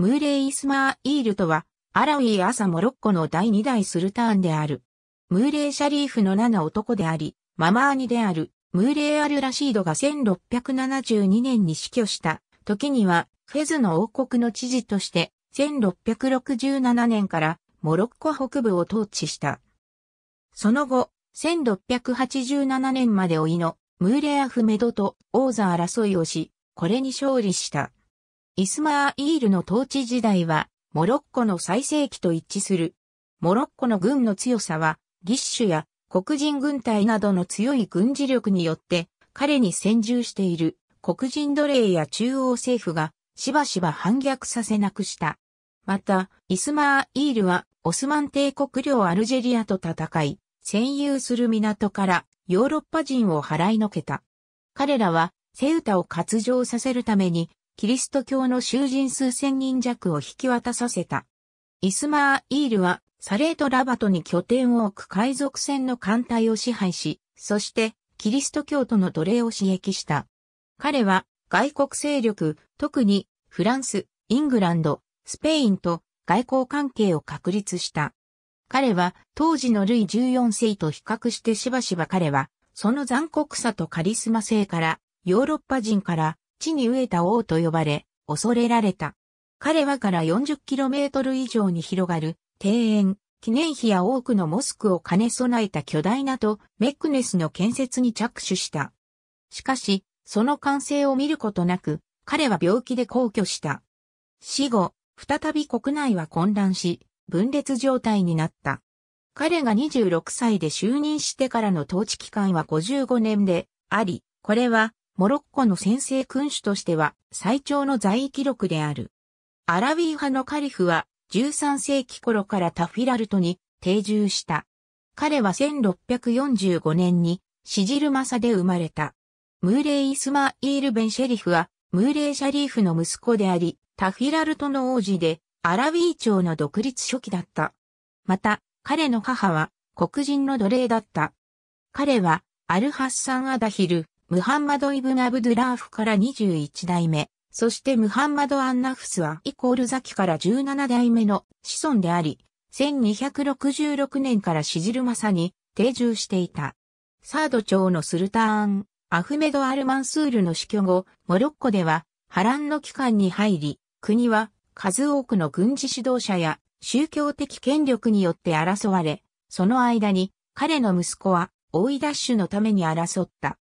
ムーレイ・イスマー・イールとは、アラウィアサ・モロッコの第二代スルターンである。ムーレイ・シャリーフの七男であり、ママーニである、ムーレイ・アル・ラシードが1672年に死去した時には、フェズの王国の知事として、1667年からモロッコ北部を統治した。その後、1687年まで老いのムーレ・アフメドと王座争いをし、これに勝利した。イスマーイールの統治時代は、モロッコの最盛期と一致する。モロッコの軍の強さは、ギッシュや黒人軍隊などの強い軍事力によって、彼に先住している黒人奴隷や中央政府がしばしば反逆させなくした。また、イスマーイールはオスマン帝国領アルジェリアと戦い、占有する港からヨーロッパ人を払いのけた。彼らはセウタを割譲させるためにキリスト教の囚人数千人弱を引き渡させた。イスマーイールはサレートラバトに拠点を置く海賊船の艦隊を支配し、そしてキリスト教徒の奴隷を刺激した。彼は外国勢力、特にフランス、イングランド、スペインと外交関係を確立した。彼は当時のルイ14世と比較してしばしば彼は、その残酷さとカリスマ性から、ヨーロッパ人から地に飢えた王と呼ばれ、恐れられた。彼はから 40km 以上に広がる庭園、記念碑や多くのモスクを兼ね備えた巨大なとメックネスの建設に着手した。しかし、その完成を見ることなく、彼は病気で皇居した。死後、再び国内は混乱し、分裂状態になった。彼が26歳で就任してからの統治期間は55年であり、これはモロッコの先制君主としては最長の在位記録である。アラビー派のカリフは13世紀頃からタフィラルトに定住した。彼は1645年にシジルマサで生まれた。ムーレイ・イスマイール・ベン・シェリフはムーレイ・シャリーフの息子であり、タフィラルトの王子でアラビー朝の独立初期だった。また、彼の母は黒人の奴隷だった。彼はアルハッサン・アダヒル、ムハンマド・イブン・アブドゥラーフから21代目、そしてムハンマド・アンナフスはイコールザキから17代目の子孫であり、1266年からシジルマサに定住していた。サード朝のスルターン、アフメド・アルマンスールの死去後、モロッコでは波乱の期間に入り、国は数多くの軍事指導者や宗教的権力によって争われ、その間に彼の息子は追いダッシュのために争った。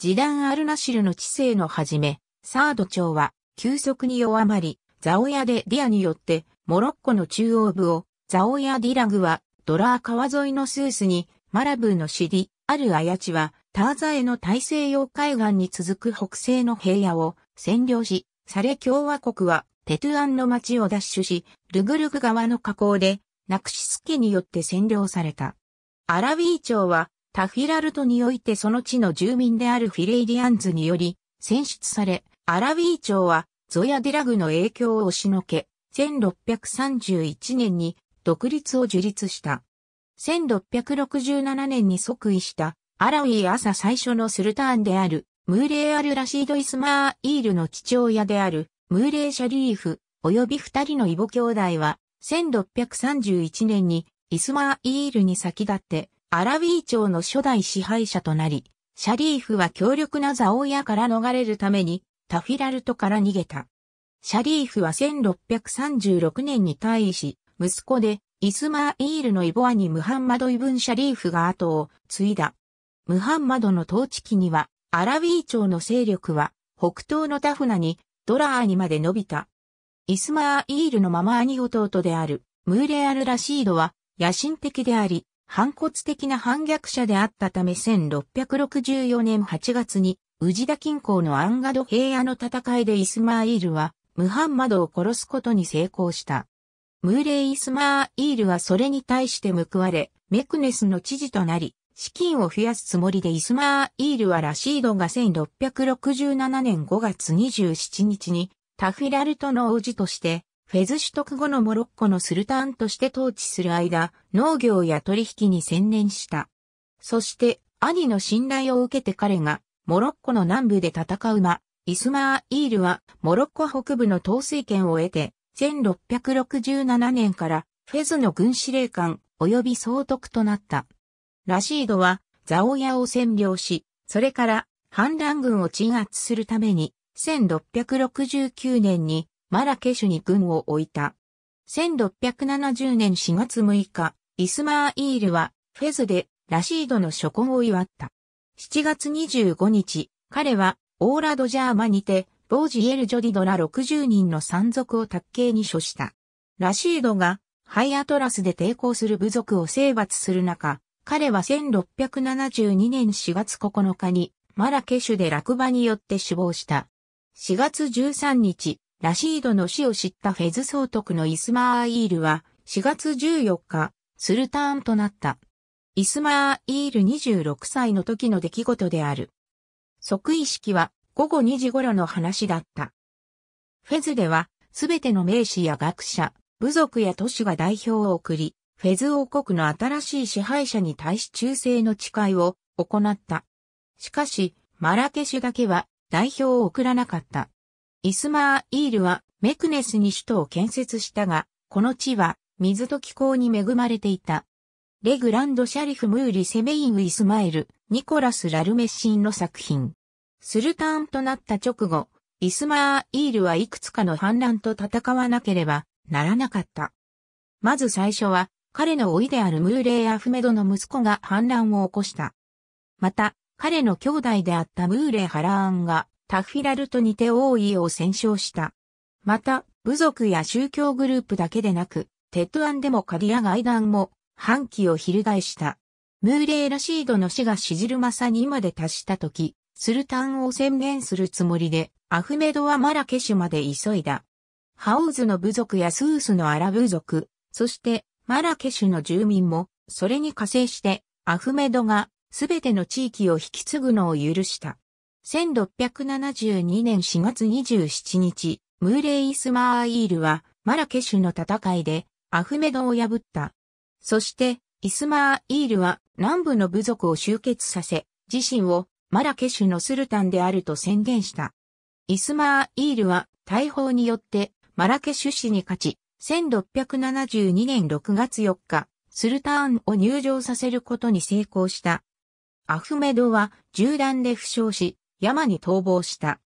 ジダン・アルナシルの知性のはじめ、サード朝は急速に弱まり、ザオヤデディアによってモロッコの中央部を、ザオヤディラグはドラー川沿いのスースに、マラブーの尻、あるアヤチは、ターザエの大西洋海岸に続く北西の平野を占領し、サレ共和国はテトゥアンの町を奪取し、ルグルグ川の河口で、ナクシス家によって占領された。アラウィー朝はタフィラルトにおいてその地の住民であるフィレイディアンズにより選出され、アラウィー朝はゾヤデラグの影響を押しのけ、1631年に独立を樹立した。1667年に即位したアラウィー朝最初のスルターンであるムーレー・アル・ラシード・イスマー・イールの父親であるムーレー・シャリーフ及び二人の異母兄弟は1631年にイスマー・イールに先立ってアラウィー朝の初代支配者となり、シャリーフは強力なザオヤから逃れるためにタフィラルトから逃げた。シャリーフは1636年に退位し、息子でイスマーイールのイボアにムハンマド・イブン・シャリーフが後を継いだ。ムハンマドの統治期には、アラウィー朝の勢力は北東のタフナにドラーにまで伸びた。イスマーイールのママアニであるムーレアル・ラシードは野心的であり、反骨的な反逆者であったため1664年8月に、宇治田近郊のアンガド平野の戦いでイスマーイールは、ムハンマドを殺すことに成功した。ムーレイ・イスマーイールはそれに対して報われ、メクネスの知事となり、資金を増やすつもりでイスマーイールはラシードが1667年5月27日にタフィラルトの王子としてフェズ取得後のモロッコのスルターンとして統治する間、農業や取引に専念した。そして、兄の信頼を受けて彼が、モロッコの南部で戦う間、イスマーイールは、モロッコ北部の統帥権を得て、1667年からフェズの軍司令官及び総督となった。ラシードはザオヤを占領し、それから反乱軍を鎮圧するために1669年にマラケシュに軍を置いた。1670年4月6日、イスマーイールはフェズでラシードの初婚を祝った。7月25日、彼はオーラドジャーマにて、ボージエル・ジョディドラ60人の山賊を卓刑に処した。ラシードがハイアトラスで抵抗する部族を征伐する中、彼は1672年4月9日にマラケシュで落馬によって死亡した。4月13日、ラシードの死を知ったフェズ総督のイスマーイールは4月14日、スルターンとなった。イスマーイール26歳の時の出来事である。即位式は午後2時頃の話だった。フェズでは、すべての名士や学者、部族や都市が代表を送り、フェズ王国の新しい支配者に対し忠誠の誓いを行った。しかし、マラケシュだけは代表を送らなかった。イスマーイールはメクネスに首都を建設したが、この地は水と気候に恵まれていた。レグランドシャリフ・ムーリ・セメイン・ウ・イスマエル、ニコラス・ラルメッシンの作品。スルターンとなった直後、イスマーイールはいくつかの反乱と戦わなければならなかった。まず最初は、彼の老いであるムーレイ・アフメドの息子が反乱を起こした。また、彼の兄弟であったムーレ・ハラーンがタフィラルと似て王位を戦勝した。また、部族や宗教グループだけでなく、テッドアンでもカディア外団も、反旗を翻した。ムーレー・ラシードの死がシじるまさにまで達した時、スルタンを宣言するつもりで、アフメドはマラケシュまで急いだ。ハオーズの部族やスースのアラブ族、そしてマラケシュの住民も、それに加勢して、アフメドがすべての地域を引き継ぐのを許した。1672年4月27日、ムーレイ・イスマーイールはマラケシュの戦いでアフメドを破った。そして、イスマーイールは南部の部族を集結させ、自身をマラケシュのスルタンであると宣言した。イスマーイールは大砲によってマラケシュ市に勝ち、1672年6月4日、スルターンを入場させることに成功した。アフメドは銃弾で負傷し、山に逃亡した。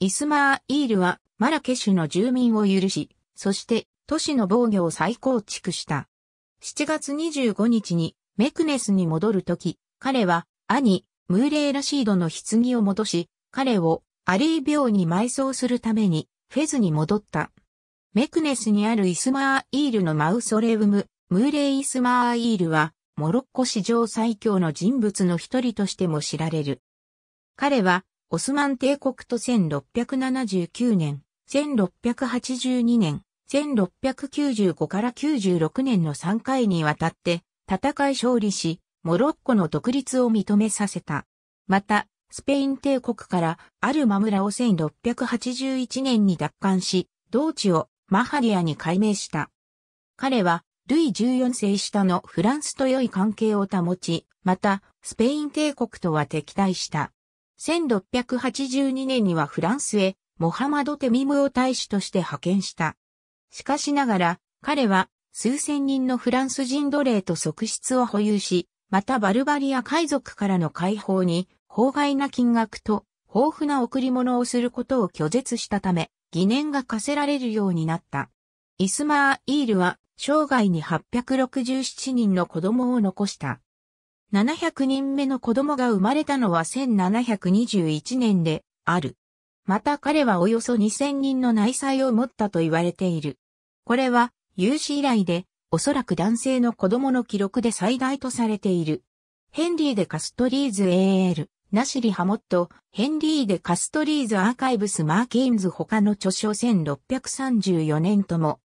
イスマーイールはマラケシュの住民を許し、そして都市の防御を再構築した。7月25日にメクネスに戻るとき、彼は兄、ムーレー・ラシードの棺を戻し、彼をアリー病に埋葬するためにフェズに戻った。メクネスにあるイスマーイールのマウソレウム、ムーレイ・イスマーイールは、モロッコ史上最強の人物の一人としても知られる。彼はオスマン帝国と1679年、1682年、1695から96年の3回にわたって戦い勝利し、モロッコの独立を認めさせた。また、スペイン帝国からアルマムラを1681年に奪還し、同地をマハリアに改名した。彼は、ルイ14世下のフランスと良い関係を保ち、また、スペイン帝国とは敵対した。1682年にはフランスへモハマド・テミムを大使として派遣した。しかしながら、彼は数千人のフランス人奴隷と側室を保有し、またバルバリア海賊からの解放に、法外な金額と豊富な贈り物をすることを拒絶したため、疑念が課せられるようになった。イスマー・イールは生涯に867人の子供を残した。700人目の子供が生まれたのは1721年である。また彼はおよそ2000人の内妻を持ったと言われている。これは有史以来で、おそらく男性の子供の記録で最大とされている。ヘンリー・デ・カストリーズ AL、ナシリ・ハモット、ヘンリー・デ・カストリーズ・アーカイブス・マーケインズ他の著書1634年とも、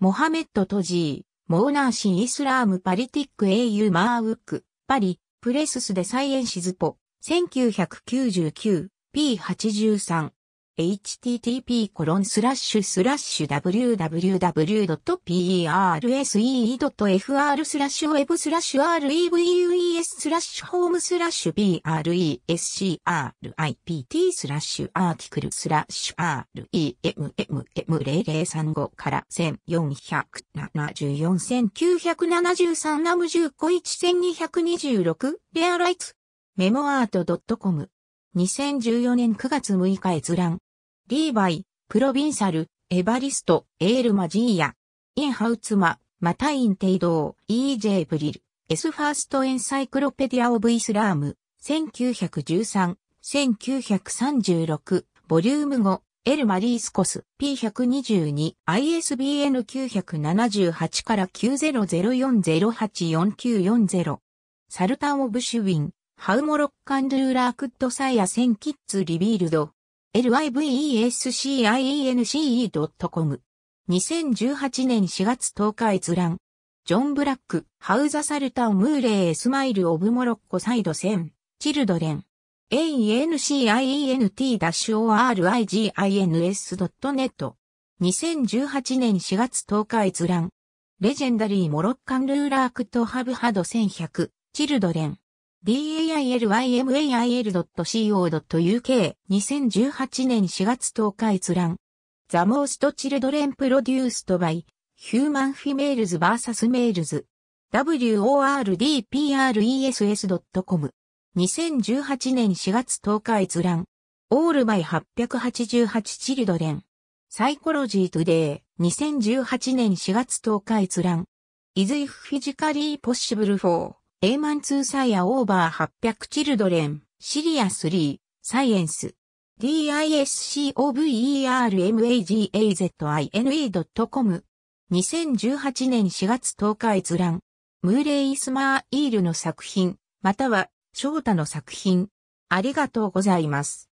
モハメット・トジー、モーナーシン・イスラーム・パリティック・英雄・マーウック、パリ、プレススでサイエンシズポ、1999、P83。http://www.persee.fr コロンススララッッシシュュスラッシュウェブスラッシュ r e v e s スラッシュホームスラッシュ brescript スラッシュアーティクルスラッシュ remmmm0035 から1474,973ナム10個1226レアライツメモアート .com 2014年9月6日閲覧。リーバイ、プロビンサル、エバリスト、エールマジーヤ。インハウツマ、マタインテイドー、EJ ブリル。エスファーストエンサイクロペディア・オブ・イスラーム。1913、1936、ボリューム5。エルマリースコス P122 ISBN 978から9 0 0 4 0 8 4 9 4 0サルタン・オブ・シュウィンハウモロッカンドゥーラークッドサイアセンキッズリビールド。livescience.com。2018年4月10日閲覧。ジョン・ブラック、ハウザ・サルタン・ムーレー・スマイル・オブ・モロッコ・サイド・セン、チルドレン。ancient-origins.net。2018年4月10日閲覧。レジェンダリー・モロッカン・ルーラークッド・ハブハド1100、チルドレン。d a i l y m a i l c o u k 2018年4月10日閲覧。The Most Children Produced by Human Females vs Males wordpress.com 2018年4月10日閲覧。All by 888 Children Psychology Today 2018年4月10日閲覧。Is if physically possible for エイマンーサイアオーバー800チルドレン、シリア3、サイエンス。discovermagazine.com 2018年4月10日閲覧。ムーレイ・イスマー・イールの作品、または、翔太の作品。ありがとうございます。